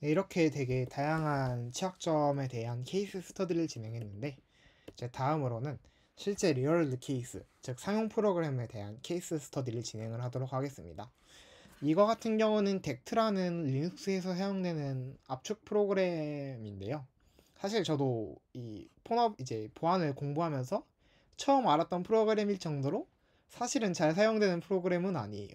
네, 이렇게 되게 다양한 취약점에 대한 케이스 스터디를 진행했는데 이제 다음으로는 실제 리얼 케이스, 즉 상용 프로그램에 대한 케이스 스터디를 진행을 하도록 하겠습니다. 이거 같은 경우는 덱트라는 리눅스에서 사용되는 압축 프로그램인데요. 사실 저도 이 폰업 이제 보안을 공부하면서 처음 알았던 프로그램일 정도로 사실은 잘 사용되는 프로그램은 아니에요.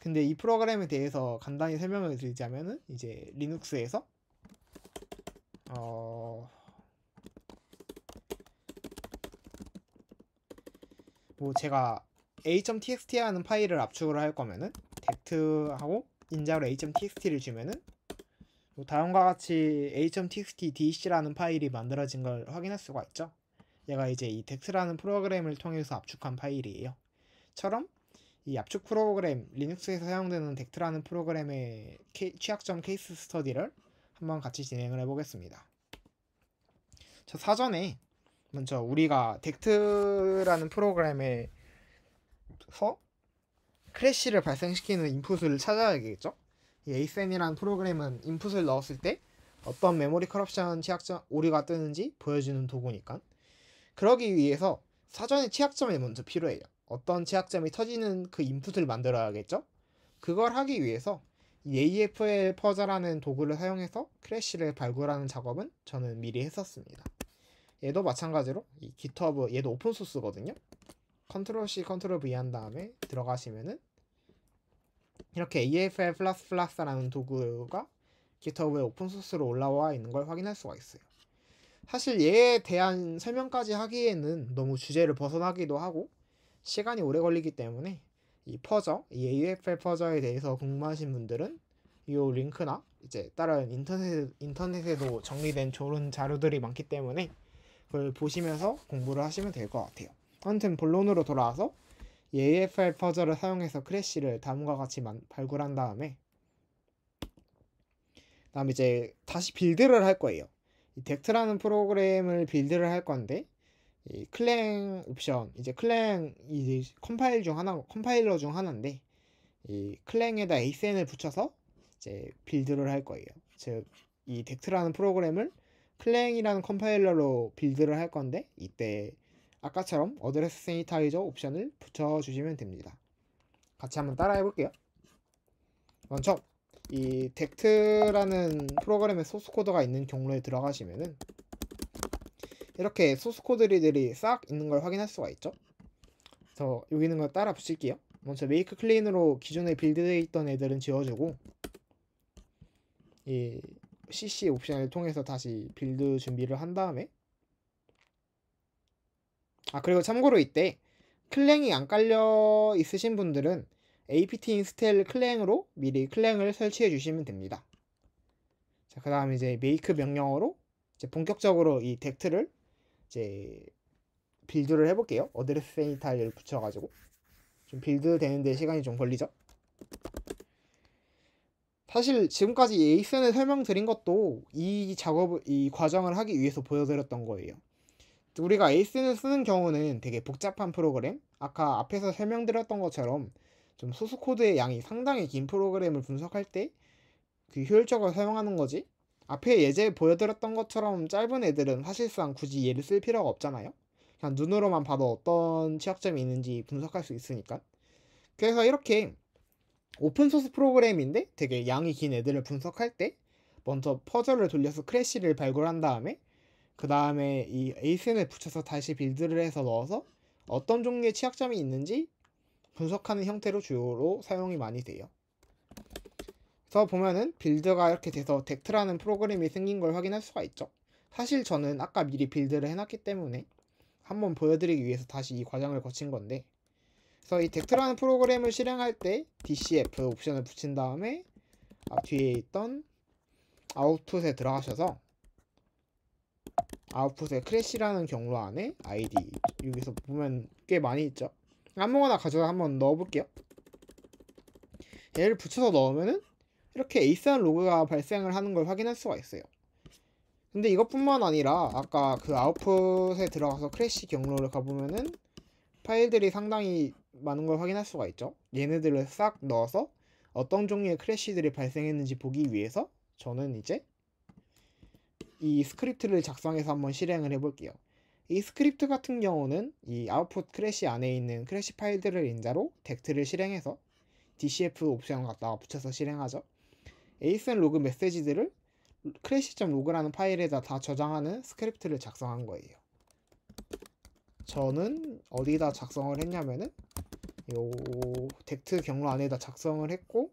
근데 이 프로그램에 대해서 간단히 설명을 드리자면은 이제 리눅스에서 어... 뭐 제가 a.txt라는 파일을 압축을 할 거면은 det하고 인자로 a.txt를 주면은 뭐 다음과 같이 a.txt dc라는 파일이 만들어진 걸 확인할 수가 있죠. 얘가 이제 이 det라는 프로그램을 통해서 압축한 파일이에요. 처럼 이 압축 프로그램 리눅스에서 사용되는 덱트라는 프로그램의 케, 취약점 케이스 스터디를 한번 같이 진행을 해보겠습니다. 저 사전에 먼저 우리가 덱트라는 프로그램에서 크래쉬를 발생시키는 인풋을 찾아야겠죠? 이 ASN이라는 프로그램은 인풋을 넣었을 때 어떤 메모리 커럽션 취약점 오류가 뜨는지 보여주는 도구니까 그러기 위해서 사전에 취약점이 먼저 필요해요. 어떤 취약점이 터지는 그 인풋을 만들어야겠죠? 그걸 하기 위해서 이 AFL 퍼저라는 도구를 사용해서 크래쉬를 발굴하는 작업은 저는 미리 했었습니다. 얘도 마찬가지로 이 GitHub 얘도 오픈 소스거든요. 컨트롤 C 컨트롤 V 한 다음에 들어가시면은 이렇게 AFL 플러스 플러스라는 도구가 GitHub에 오픈 소스로 올라와 있는 걸 확인할 수가 있어요. 사실 얘에 대한 설명까지 하기에는 너무 주제를 벗어나기도 하고 시간이 오래 걸리기 때문에 이 퍼저, 이 AFL 퍼저에 대해서 궁금하신 분들은 이 링크나 이제 다른 인터넷, 인터넷에도 정리된 좋은 자료들이 많기 때문에 그걸 보시면서 공부를 하시면 될 것 같아요. 아무튼 본론으로 돌아와서 이 AFL 퍼저를 사용해서 크래쉬를 다음과 같이 만, 발굴한 다음에 다음 이제 다시 빌드를 할 거예요. 이 덱트라는 프로그램을 빌드를 할 건데 이 클랭 옵션 이제 클랭 이 컴파일 중 하나 컴파일러 중 하나인데 이 클랭에다 ASN을 붙여서 이제 빌드를 할 거예요. 즉 이 덱트라는 프로그램을 클랭이라는 컴파일러로 빌드를 할 건데 이때 아까처럼 어드레스 세니타이저 옵션을 붙여 주시면 됩니다. 같이 한번 따라해 볼게요. 먼저 이 덱트라는 프로그램의 소스 코드가 있는 경로에 들어가시면은 이렇게 소스 코드들이 싹 있는 걸 확인할 수가 있죠. 그래서 여기 있는 걸 따라 붙일게요. 먼저 메이크 클린으로 기존에 빌드되어 있던 애들은 지워주고 이 CC 옵션을 통해서 다시 빌드 준비를 한 다음에 아 그리고 참고로 이때 클랭이 안 깔려 있으신 분들은 apt install 클랭으로 미리 클랭을 설치해 주시면 됩니다. 자, 그 다음에 이제 메이크 명령어로 이제 본격적으로 이 덱트를 이제 빌드를 해볼게요. 어드레스 세니탈을 붙여가지고 좀 빌드 되는데 시간이 좀 걸리죠. 사실 지금까지 에이슨을 설명드린 것도 이 작업, 이 과정을 하기 위해서 보여드렸던 거예요. 우리가 에이슨을 쓰는 경우는 되게 복잡한 프로그램, 아까 앞에서 설명드렸던 것처럼 좀 소스 코드의 양이 상당히 긴 프로그램을 분석할 때 그 효율적으로 사용하는 거지 앞에 예제 보여드렸던 것처럼 짧은 애들은 사실상 굳이 얘를 쓸 필요가 없잖아요. 그냥 눈으로만 봐도 어떤 취약점이 있는지 분석할 수 있으니까. 그래서 이렇게 오픈소스 프로그램인데 되게 양이 긴 애들을 분석할 때 먼저 퍼즐을 돌려서 크래쉬를 발굴한 다음에 그 다음에 이 ASN을 붙여서 다시 빌드를 해서 넣어서 어떤 종류의 취약점이 있는지 분석하는 형태로 주로 사용이 많이 돼요. 서 보면은 빌드가 이렇게 돼서 덱트라는 프로그램이 생긴 걸 확인할 수가 있죠. 사실 저는 아까 미리 빌드를 해놨기 때문에 한번 보여드리기 위해서 다시 이 과정을 거친 건데 그래서 이 덱트라는 프로그램을 실행할 때 DCF 옵션을 붙인 다음에 아, 뒤에 있던 아웃풋에 들어가셔서 아웃풋에 크래시라는 경로 안에 ID 여기서 보면 꽤 많이 있죠 아무거나 가져다 한번 넣어볼게요 얘를 붙여서 넣으면은 이렇게 에이스한 로그가 발생을 하는 걸 확인할 수가 있어요. 근데 이것뿐만 아니라 아까 그 아웃풋에 들어가서 크래시 경로를 가보면은 파일들이 상당히 많은 걸 확인할 수가 있죠. 얘네들을 싹 넣어서 어떤 종류의 크래시들이 발생했는지 보기 위해서 저는 이제 이 스크립트를 작성해서 한번 실행을 해볼게요. 이 스크립트 같은 경우는 이 아웃풋 크래시 안에 있는 크래시 파일들을 인자로 덱트를 실행해서 DCF 옵션 갖다가 붙여서 실행하죠. ASN 로그 메시지들을 크래시.로그라는 파일에다 다 저장하는 스크립트를 작성한 거예요. 저는 어디다 작성을 했냐면은 요 덱트 경로 안에다 작성을 했고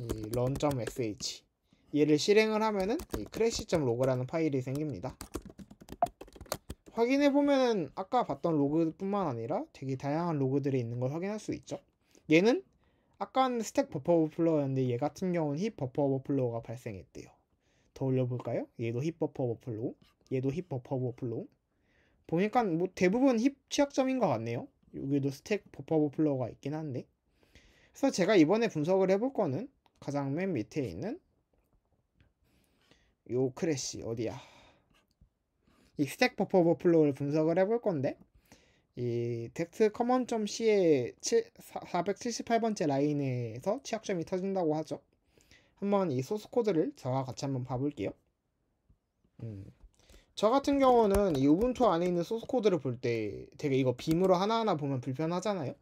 이 run.sh 얘를 실행을 하면은 이 크래시.로그라는 파일이 생깁니다. 확인해 보면은 아까 봤던 로그뿐만 아니라 되게 다양한 로그들이 있는 걸 확인할 수 있죠. 얘는 아까는 스택 버퍼 오버플로우였는데 얘 같은 경우는 힙 버퍼 오버플로우가 발생했대요. 더 올려볼까요? 얘도 힙 버퍼 오버플로우, 얘도 힙 버퍼 오버플로우. 보니까 뭐 대부분 힙 취약점인 것 같네요. 여기도 스택 버퍼 오버플로우가 있긴 한데. 그래서 제가 이번에 분석을 해볼 거는 가장 맨 밑에 있는 요 크래시 어디야? 이 스택 버퍼 오버플로우를 분석을 해볼 건데 이 텍스트 커먼.c의 점 478번째 라인에서 취약점이 터진다고 하죠. 한번 이 소스 코드를 저와 같이 한번 봐볼게요. 음. 저 같은 경우는 이 우분투 안에 있는 소스 코드를 볼 때 되게 이거 빔으로 하나하나 보면 불편하잖아요.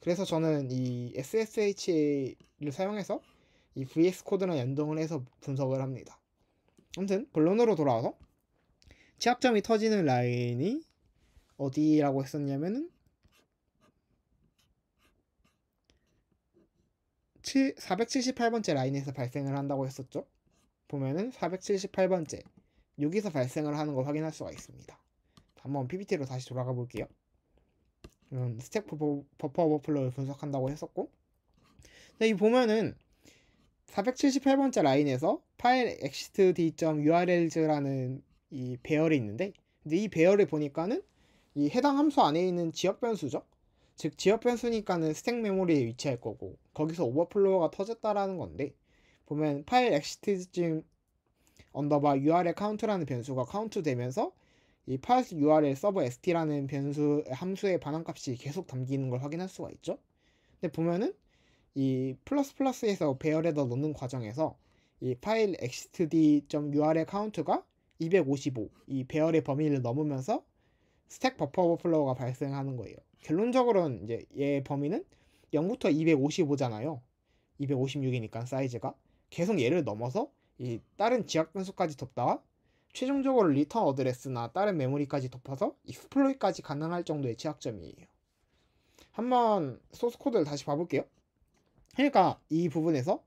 그래서 저는 이 SSH를 사용해서 이 VS 코드랑 연동을 해서 분석을 합니다. 아무튼 본론으로 돌아와서 취약점이 터지는 라인이 어디라고 했었냐면은 478번째 라인에서 발생을 한다고 했었죠. 보면은 478번째 여기서 발생을 하는 걸 확인할 수가 있습니다. 한번 PPT로 다시 돌아가 볼게요. 이 스택 버퍼, 버퍼 오버플로우를 분석한다고 했었고 근데 이 보면은 478번째 라인에서 파일 엑시트 d.urls라는 이 배열이 있는데 근데 이 배열을 보니까는 이 해당 함수 안에 있는 지역 변수죠. 즉 지역 변수니까는 스택 메모리에 위치할 거고 거기서 오버플로어가 터졌다라는 건데 보면 파일 엑시트즘 언더바 url 카운트라는 변수가 카운트 되면서 이 파일 url 서버 st라는 변수 함수의 반환값이 계속 담기는 걸 확인할 수가 있죠. 근데 보면은 이 플러스 플러스에서 배열에다 넣는 과정에서 이 파일 엑시트 d u r l 카운트가255이 배열의 범위를 넘으면서 스택 버퍼 오버플로우가 발생하는 거예요. 결론적으로는 이제 얘 범위는 0부터 255잖아요. 256이니까 사이즈가 계속 얘를 넘어서 이 다른 지역 변수까지 덮다가 최종적으로 리턴 어드레스나 다른 메모리까지 덮어서 익스플로이까지 가능할 정도의 취약점이에요. 한번 소스 코드를 다시 봐볼게요. 그러니까 이 부분에서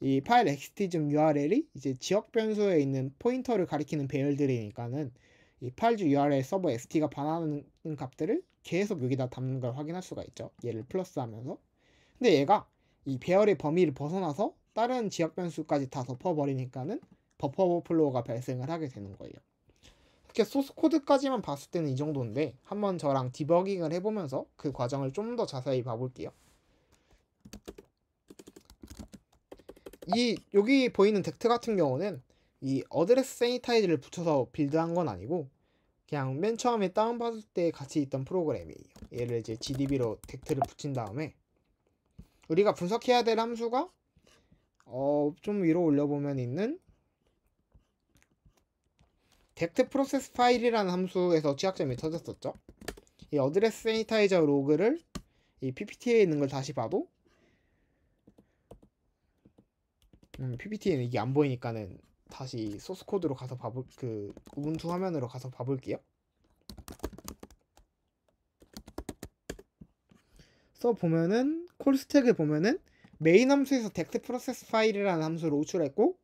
이 파일 엑스티 t url이 이제 지역 변수에 있는 포인터를 가리키는 배열들이니까는 이 파일즈 URL 서버 ST가 반하는 환 값들을 계속 여기다 담는 걸 확인할 수가 있죠. 얘를 플러스 하면서. 근데 얘가 이 배열의 범위를 벗어나서 다른 지역 변수까지 다 덮어버리니까는 버퍼 오버플로우가 발생을 하게 되는 거예요. 이렇게 소스 코드까지만 봤을 때는 이 정도인데 한번 저랑 디버깅을 해보면서 그 과정을 좀 더 자세히 봐볼게요. 이 여기 보이는 덱트 같은 경우는 이 어드레스 세니타이즈를 붙여서 빌드한 건 아니고 그냥 맨 처음에 다운받을 때 같이 있던 프로그램이에요. 얘를 이제 GDB로 덱트를 붙인 다음에 우리가 분석해야 될 함수가 어, 좀 위로 올려보면 있는 덱트 프로세스 파일이라는 함수에서 취약점이 터졌었죠. 이 어드레스 세니타이저 로그를 이 PPT에 있는 걸 다시 봐도 음, PPT에는 이게 안 보이니까는 다시 소스 코드로 가서 봐볼 그 우분투 화면으로 가서 봐볼게요. 써 보면은 콜 스택을 보면은 메인 함수에서 덱트 프로세스 파일이라는 함수를 호출했고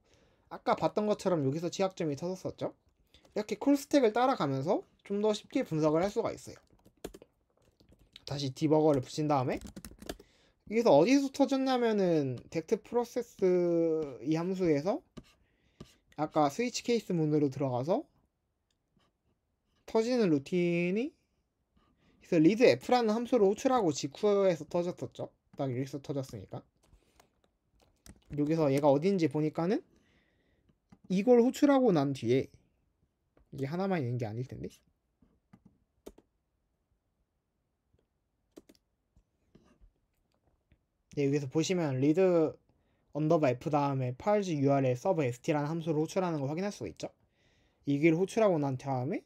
아까 봤던 것처럼 여기서 취약점이 터졌었죠. 이렇게 콜 스택을 따라가면서 좀 더 쉽게 분석을 할 수가 있어요. 다시 디버거를 붙인 다음에 여기서 어디서 터졌냐면은 덱트 프로세스 이 함수에서 아까 스위치 케이스 문으로 들어가서 터지는 루틴이 그래서 리드 F라는 함수를 호출하고 직후에서 터졌었죠. 딱 여기서 터졌으니까. 여기서 얘가 어딘지 보니까는 이걸 호출하고 난 뒤에 이게 하나만 있는 게 아닐 텐데. 예, 여기서 보시면 리드 언더바 f 다음에 p a r e url 서버 st라는 함수를 호출하는 걸 확인할 수가 있죠. 이 길 호출하고 난 다음에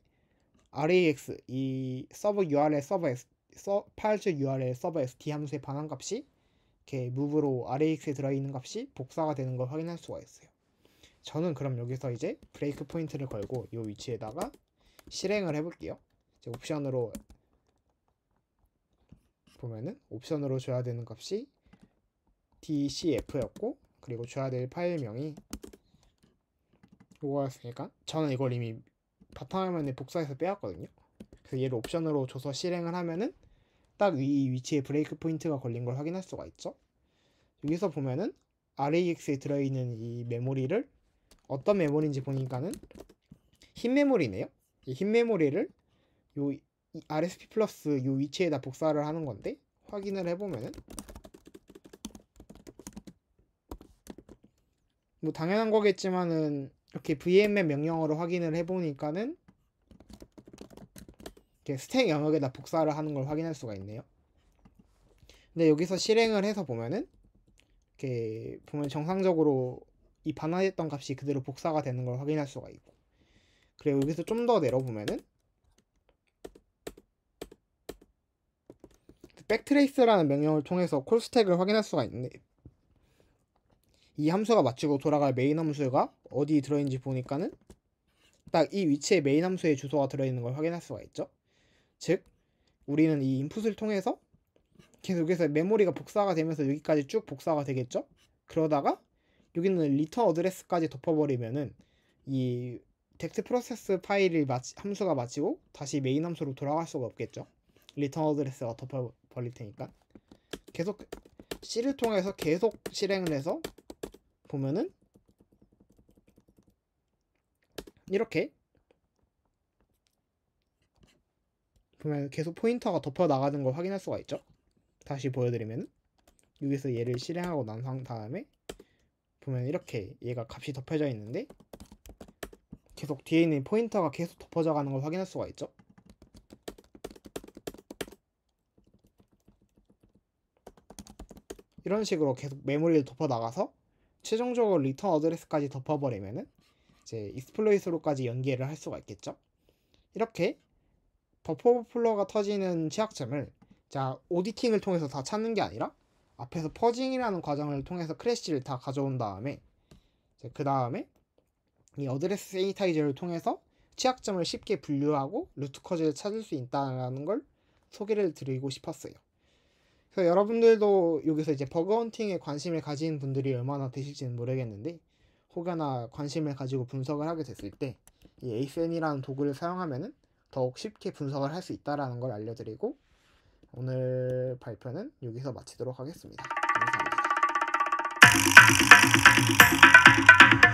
rex 이 서버 url 서버 s 서, p a url 서버 st 함수의 반환 값이 이렇게 무브로 RAX에 들어있는 값이 복사가 되는 걸 확인할 수가 있어요. 저는 그럼 여기서 이제 브레이크 포인트를 걸고 이 위치에다가 실행을 해볼게요. 이제 옵션으로 보면은 옵션으로 줘야 되는 값이 DCF였고 그리고 줘야 될 파일명이 이거였으니까 저는 이걸 이미 바탕화면에 복사해서 빼왔거든요 그래서 얘를 옵션으로 줘서 실행을 하면은 딱 이 위치에 브레이크 포인트가 걸린 걸 확인할 수가 있죠 여기서 보면은 RAX에 들어있는 이 메모리를 어떤 메모리인지 보니까는 흰 메모리네요 이흰 메모리를 요 RSP 플러스 요 위치에다 복사를 하는 건데 확인을 해보면은 뭐 당연한 거겠지만은 이렇게 vm의 명령어로 확인을 해보니까는 이렇게 스택 영역에다 복사를 하는 걸 확인할 수가 있네요. 근데 여기서 실행을 해서 보면은 이렇게 보면 정상적으로 이 반환했던 값이 그대로 복사가 되는 걸 확인할 수가 있고 그리고 여기서 좀 더 내려보면은 백트레이스라는 명령을 통해서 콜 스택을 확인할 수가 있는데 이 함수가 마치고 돌아갈 메인 함수가 어디 들어있는지 보니까는 딱 이 위치에 메인 함수의 주소가 들어있는 걸 확인할 수가 있죠. 즉 우리는 이 인풋을 통해서 계속해서 메모리가 복사가 되면서 여기까지 쭉 복사가 되겠죠. 그러다가 여기는 리턴 어드레스까지 덮어버리면은 이 텍스트 프로세스 파일을 마치, 함수가 마치고 다시 메인 함수로 돌아갈 수가 없겠죠. 리턴 어드레스가 덮어버릴 테니까 계속 C를 통해서 계속 실행을 해서 보면은 이렇게 보면 계속 포인터가 덮여 나가는 걸 확인할 수가 있죠. 다시 보여드리면 여기서 얘를 실행하고 난 다음에 보면 이렇게 얘가 값이 덮여져 있는데 계속 뒤에 있는 포인터가 계속 덮어져 가는 걸 확인할 수가 있죠. 이런 식으로 계속 메모리를 덮어 나가서 최종적으로 리턴 어드레스까지 덮어버리면은 이제 익스플로이트로까지 연계를 할 수가 있겠죠. 이렇게 버퍼버플러가 터지는 취약점을 자 오디팅을 통해서 다 찾는 게 아니라 앞에서 퍼징이라는 과정을 통해서 크래시를 다 가져온 다음에 그 다음에 이 어드레스 세니타이저를 통해서 취약점을 쉽게 분류하고 루트 커즈를 찾을 수 있다는 걸 소개를 드리고 싶었어요. 그래서 여러분들도 여기서 이제 버그헌팅에 관심을 가진 분들이 얼마나 되실지는 모르겠는데 혹여나 관심을 가지고 분석을 하게 됐을 때 이 ASN이라는 도구를 사용하면은 더욱 쉽게 분석을 할 수 있다라는 걸 알려드리고 오늘 발표는 여기서 마치도록 하겠습니다. 감사합니다.